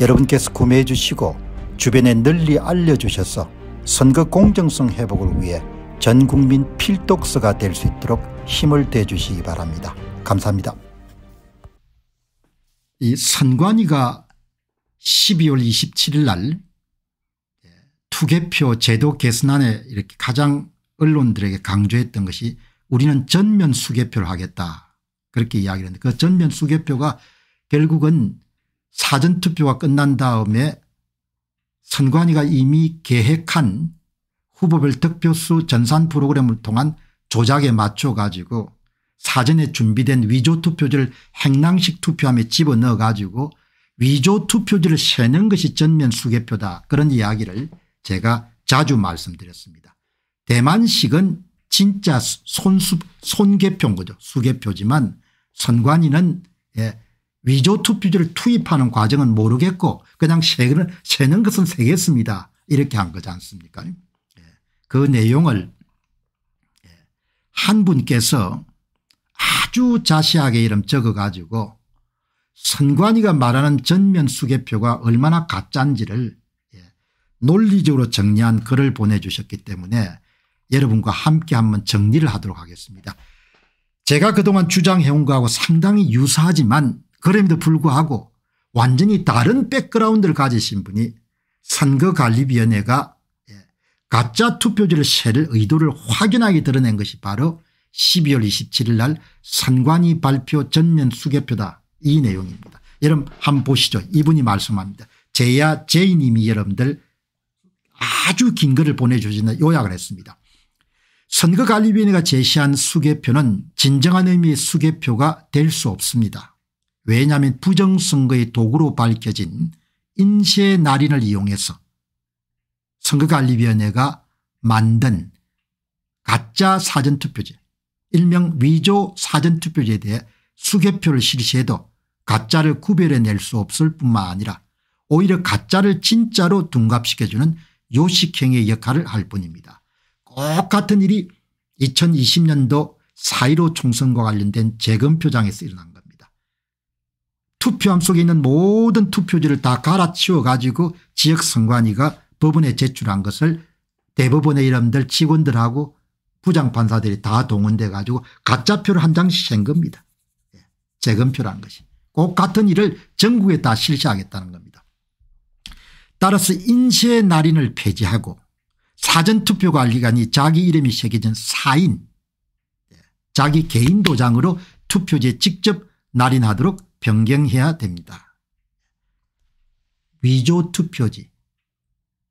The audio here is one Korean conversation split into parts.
여러분께서 구매해 주시고 주변에 널리 알려주셔서 선거 공정성 회복을 위해 전국민 필독서가 될 수 있도록 힘을 대주시기 바랍니다. 감사합니다. 이 선관위가 12월 27일 날 투개표 제도 개선안에 이렇게 가장 언론들에게 강조했던 것이 우리는 전면 수개표를 하겠다 그렇게 이야기를 했는데 그 전면 수개표가 결국은 사전투표가 끝난 다음에 선관위가 이미 계획한 후보별 득표수 전산 프로그램을 통한 조작에 맞춰 가지고 사전에 준비된 위조 투표지를 행랑식 투표함에 집어넣어 가지고 위조 투표지를 세는 것이 전면 수개표다 그런 이야기를 제가 자주 말씀드렸습니다. 대만식은 진짜 손수, 손개표인 거죠. 수개표지만 선관위는 예, 위조 투표지를 투입하는 과정은 모르겠고 그냥 세는, 세는 것은 세겠습니다. 이렇게 한 거지 않습니까 예. 그 내용을 예. 한 분께서 아주 자세하게 이름 적어 가지고 선관위가 말하는 전면 수개표가 얼마나 가짜인지를 예. 논리적으로 정리한 글을 보내주셨기 때문에 여러분과 함께 한번 정리를 하도록 하겠습니다. 제가 그동안 주장해온 것하고 상당히 유사하지만 그럼에도 불구하고 완전히 다른 백그라운드를 가지신 분이 선거관리위원회가 예, 가짜 투표지를 셀 의도를 확연하게 드러낸 것이 바로 12월 27일 날 선관위 발표 전면 수개표다 이 내용입니다. 여러분 한번 보시죠. 이분이 말씀합니다. 제야 제이님이 여러분들 아주 긴 글을 보내주시는 요약을 했습니다. 선거관리위원회가 제시한 수개표는 진정한 의미의 수개표가 될 수 없습니다. 왜냐하면 부정선거의 도구로 밝혀진 인쇄 날인을 이용해서 선거관리위원회가 만든 가짜 사전투표제 일명 위조 사전투표제에 대해 수개표를 실시해도 가짜를 구별해낼 수 없을 뿐만 아니라 오히려 가짜를 진짜로 둔갑시켜주는 요식행의 역할을 할 뿐입니다. 똑 같은 일이 2020년도 4.15 총선과 관련된 재검표장에서 일어난 투표함 속에 있는 모든 투표지를 다 갈아치워 가지고 지역선관위가 법원에 제출한 것을 대법원의 이름들 직원들하고 부장판사들이 다 동원돼 가지고 가짜표를 한 장씩 센 겁니다. 예, 재검표라는 것이. 꼭 같은 일을 전국에 다 실시하겠다는 겁니다. 따라서 인쇄 날인을 폐지하고 사전투표관리관이 자기 이름이 새겨진 사인 예, 자기 개인 도장으로 투표지에 직접 날인하도록 변경해야 됩니다. 위조 투표지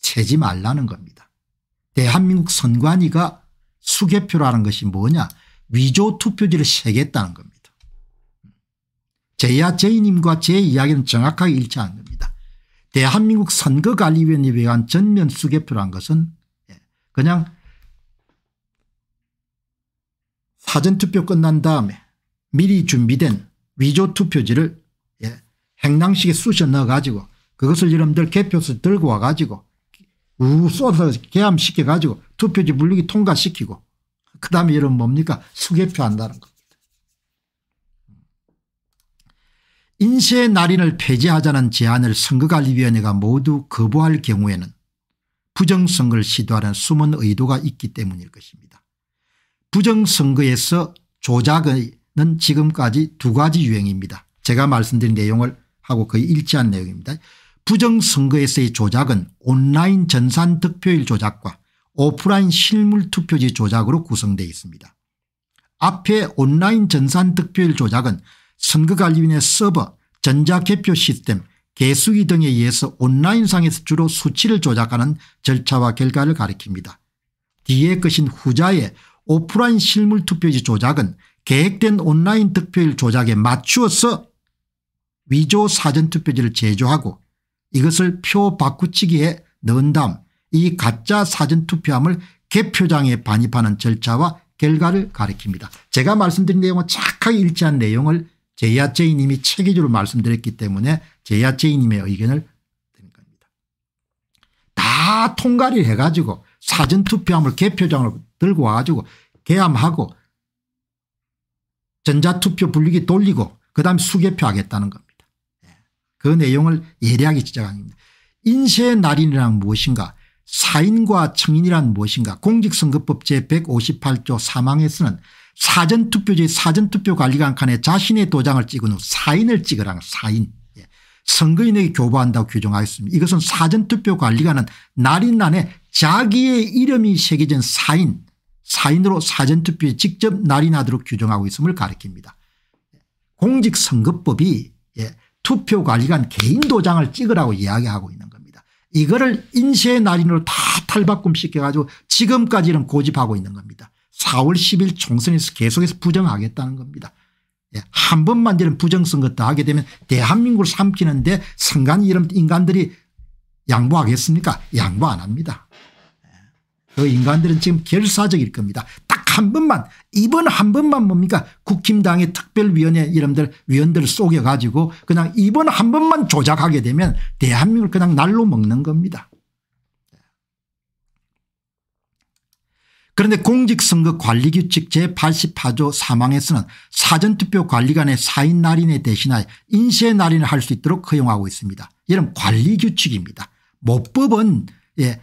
채지 말라는 겁니다. 대한민국 선관위가 수개표라는 것이 뭐냐 위조 투표지를 세겠다는 겁니다. 제야 제이님과 제 이야기는 정확하게 일치한 겁니다. 대한민국 선거관리위원회에 한 전면 수개표란 것은 예, 그냥 사전투표 끝난 다음에 미리 준비된 위조 투표지를 예, 행랑식에 쑤셔 넣어 가지고 그것을 여러분들 개표소 들고 와 가지고 우 쏟아서 개함시켜 가지고 투표지 물리기 통과시키고 그다음에 여러분 뭡니까 수개표 한다는 겁니다. 인쇄 날인을 폐지하자는 제안을 선거관리위원회가 모두 거부할 경우에는 부정선거를 시도하는 숨은 의도가 있기 때문일 것입니다. 부정선거에서 조작의 는 지금까지 두 가지 유행입니다. 제가 말씀드린 내용을 하고 거의 일치한 내용입니다. 부정선거에서의 조작은 온라인 전산 득표율 조작과 오프라인 실물 투표지 조작으로 구성되어 있습니다. 앞에 온라인 전산 득표율 조작은 선거관리위원회 서버 전자개표 시스템 개수기 등에 의해서 온라인상에서 주로 수치를 조작하는 절차와 결과를 가리킵니다. 뒤에 것인 후자의 오프라인 실물 투표지 조작은 계획된 온라인 득표율 조작에 맞추어서 위조 사전투표지를 제조하고 이것을 표 바꾸치기에 넣은 다음 이 가짜 사전투표함을 개표장에 반입하는 절차와 결과를 가리킵니다. 제가 말씀드린 내용과 착하게 일치한 내용을 제야제이님이 체계적으로 말씀드렸기 때문에 제야제이님의 의견을 드린 겁니다. 다 통과를 해가지고 사전투표함을 개표장을 들고 와가지고 개함하고 전자투표 분리기 돌리고 그다음 에 수개표 하겠다는 겁니다. 예. 그 내용을 예리하게 지적한 니다 인쇄의 날인이란 무엇인가 사인과 청인이란 무엇인가 공직선거법 제158조 3항에서는 사전투표지 사전투표 관리관 칸에 자신의 도장을 찍은 후 사인을 찍으라 사인 예. 선거인에게 교부한다고 규정하였습니다. 이것은 사전투표 관리관은 날인란에 자기의 이름이 새겨진 사인 사인으로 사전투표에 직접 날인하도록 규정하고 있음을 가리킵니다. 공직선거법이 예, 투표관리관 개인도장을 찍으라고 이야기하고 있는 겁니다. 이거를 인쇄의 날인으로 다 탈바꿈시켜가지고 지금까지는 고집하고 있는 겁니다. 4월 10일 총선에서 계속해서 부정하겠다는 겁니다. 예, 한 번만 이런 부정선거 다 하게 되면 대한민국을 삼키는데 성관 이런 인간들이 양보하겠습니까 양보 안 합니다. 그 인간들은 지금 결사적일 겁니다. 딱 한 번만 이번 한 번만 뭡니까 국힘당의 특별위원회 이름들 위원들을 속여 가지고 그냥 이번 한 번만 조작하게 되면 대한민국을 그냥 날로 먹는 겁니다. 그런데 공직선거관리규칙 제88조 사망에서는 사전투표 관리관의 사인 날인에 대신하여 인쇄 날인을 할 수 있도록 허용하고 있습니다. 이런 관리규칙입니다. 모법은 예,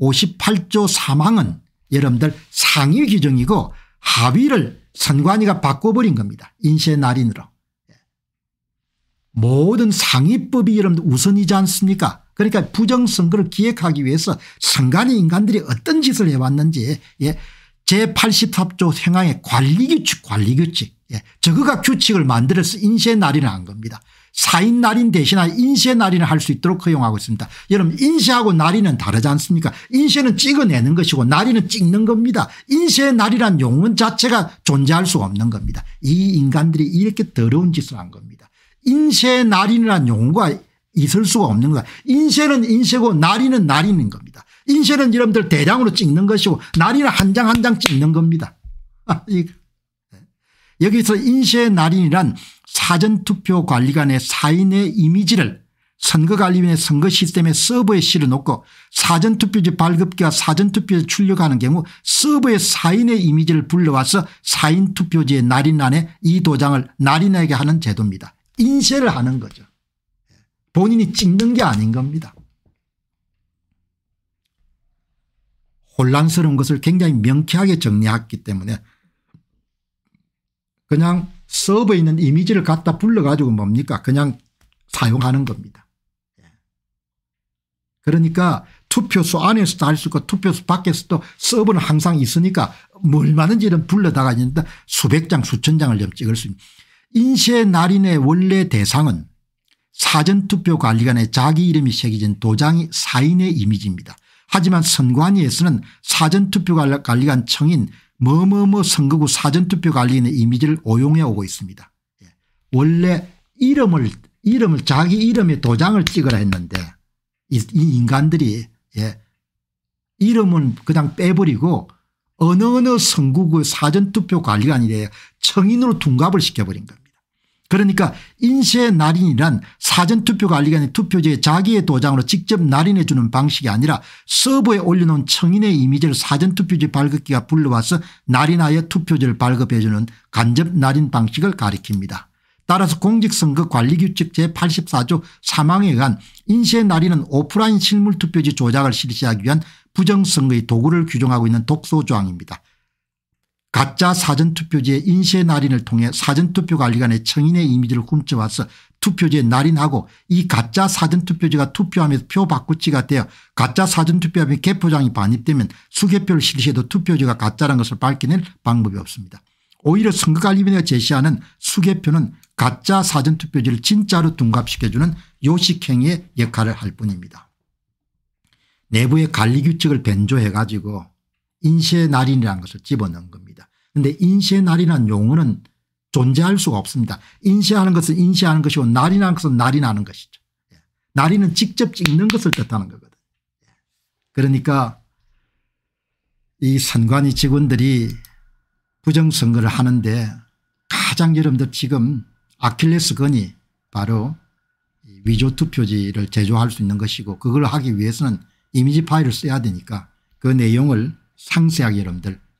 158조 3망은 여러분들 상위 규정이고 하위를 선관위가 바꿔버린 겁니다. 인쇄 날인으로. 모든 상위법이 여러분들 우선이지 않습니까 그러니까 부정선거를 기획하기 위해서 선관위 인간들이 어떤 짓을 해왔는지 예. 제83조 생항의 관리규칙 관리규칙 예. 저거가 규칙을 만들어서 인쇄 날인을 한 겁니다. 사인 날인 대신에 인쇄 날인을 할 수 있도록 허용하고 있습니다. 여러분 인쇄하고 날인은 다르지 않습니까 인쇄는 찍어내는 것이고 날인은 찍는 겁니다. 인쇄 날이란 용어 자체가 존재할 수 없는 겁니다. 이 인간들이 이렇게 더러운 짓을 한 겁니다. 인쇄 날인이란 용어가 있을 수가 없는 거다. 인쇄는 인쇄고 날인은 날인인 겁니다. 인쇄는 여러분들 대량으로 찍는 것이고 날인은 한 장 한 장 찍는 겁니다. 아, 여기서 인쇄 날인이란 사전투표관리관의 사인의 이미지를 선거관리위원회 선거 시스템의 서버에 실어놓고 사전투표지 발급기와 사전투표에 출력하는 경우 서버의 사인의 이미지를 불러와서 사인투표지의 날인안에이 도장을 날인하게 하는 제도입니다. 인쇄를 하는 거죠. 본인이 찍는 게 아닌 겁니다. 혼란스러운 것을 굉장히 명쾌하게 정리했기 때문에 그냥 서버에 있는 이미지를 갖다 불러가지고 뭡니까 그냥 사용하는 겁니다. 예. 그러니까 투표소 안에서도 할 수 있고 투표소 밖에서도 서버는 항상 있으니까 뭘많든지 이런 불러다가 있는데 수백 장 수천 장을 좀 찍을 수 있는 인쇄 날인의 원래 대상은 사전투표관리관의 자기 이름이 새겨진 도장이 사인의 이미지입니다. 하지만 선관위에서는 사전투표관리관 청인 뭐뭐뭐 선거구 사전투표 관리인의 이미지를 오용해 오고 있습니다. 예. 원래 이름을 이름을 자기 이름에 도장을 찍으라 했는데 이, 이 인간들이 예, 이름은 그냥 빼버리고 어느 어느 선거구 사전투표 관리관이래 청인으로 둔갑을 시켜버린 겁니다. 그러니까 인쇄 날인이란 사전투표 관리가 아닌 투표지에 자기의 도장으로 직접 날인해 주는 방식이 아니라 서버에 올려놓은 청인의 이미지를 사전투표지 발급기가 불러와서 날인하여 투표지를 발급해 주는 간접 날인 방식을 가리킵니다. 따라서 공직선거 관리규칙 제84조 3항에 의한 인쇄 날인은 오프라인 실물투표지 조작을 실시하기 위한 부정선거의 도구를 규정하고 있는 독소조항입니다. 가짜 사전투표지의 인쇄 날인을 통해 사전투표관리관의 청인의 이미지를 훔쳐와서 투표지에 날인하고 이 가짜 사전투표지가 투표함에서 표바꾸지가 되어 가짜 사전투표함의 개표장이 반입되면 수개표를 실시해도 투표지가 가짜라는 것을 밝혀낼 방법이 없습니다. 오히려 선거관리위원회가 제시하는 수개표는 가짜 사전투표지를 진짜로 둔갑시켜주는 요식행위의 역할을 할 뿐입니다. 내부의 관리 규칙을 변조해 가지고 인쇄 날인이라는 것을 집어넣은 겁니다. 그런데 인시의 날이라는 용어는 존재할 수가 없습니다. 인시하는 것은 인시하는 것이고 날이라는 것은 날이 나는 것이죠. 예. 날이는 직접 찍는 것을 뜻하는 거거든요. 예. 그러니까 이 선관위 직원들이 부정선거를 하는데 가장 여러분들 지금 아킬레스건이 바로 위조 투표지를 제조할 수 있는 것이고 그걸 하기 위해서는 이미지 파일을 써야 되니까 그 내용을 상세하게 여러분들